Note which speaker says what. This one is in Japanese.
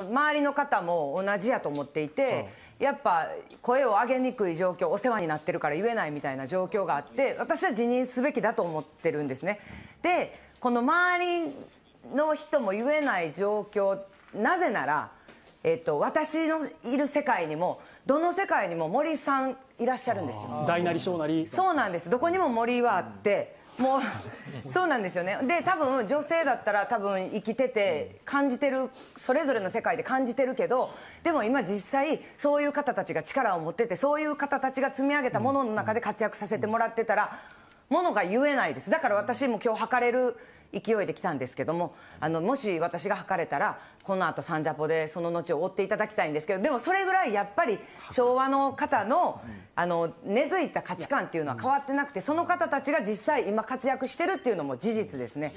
Speaker 1: 周りの方も同じやと思っていて、やっぱ声を上げにくい状況お世話になってるから言えないみたいな状況があって私は辞任すべきだと思ってるんですねでこの周りの人も言えない状況なぜなら、えっと、私のいる世界にもどの世界にも森さんいらっしゃるんですよ大なり小なりそうなんですどこにも森はあって、もうそうなんですよねで多分女性だったら多分生きてて感じてるそれぞれの世界で感じてるけどでも今実際そういう方たちが力を持っててそういう方たちが積み上げたものの中で活躍させてもらってたらものが言えないですだから私も今日測れる勢いで来たんですけどもあのもし私が測れたらこのあと「サンジャポ」でその後を追っていただきたいんですけどでもそれぐらいやっぱり昭和の方のあの根付いた価値観っていうのは変わってなくてその方たちが実際今活躍してるっていうのも
Speaker 2: 事実ですね。